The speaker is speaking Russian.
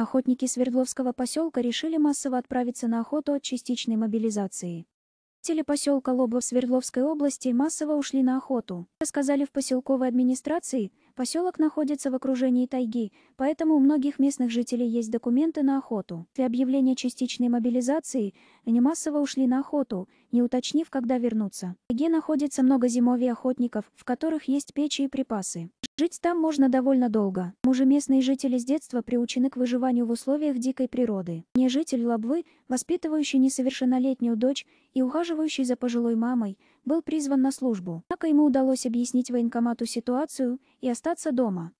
Охотники Свердловского поселка решили массово отправиться на охоту от частичной мобилизации. Жители поселка Лобла Свердловской области массово ушли на охоту. Рассказали в поселковой администрации, Поселок находится в окружении тайги, поэтому у многих местных жителей есть документы на охоту. После объявления частичной мобилизации они массово ушли на охоту, не уточнив, когда вернутся. В тайге находится много зимовий охотников, в которых есть печи и припасы. Жить там можно довольно долго. Мужи местные жители с детства приучены к выживанию в условиях дикой природы. Не житель Лобвы, воспитывающий несовершеннолетнюю дочь и ухаживающий за пожилой мамой, был призван на службу. Однако ему удалось объяснить военкомату ситуацию и остаться остаться дома.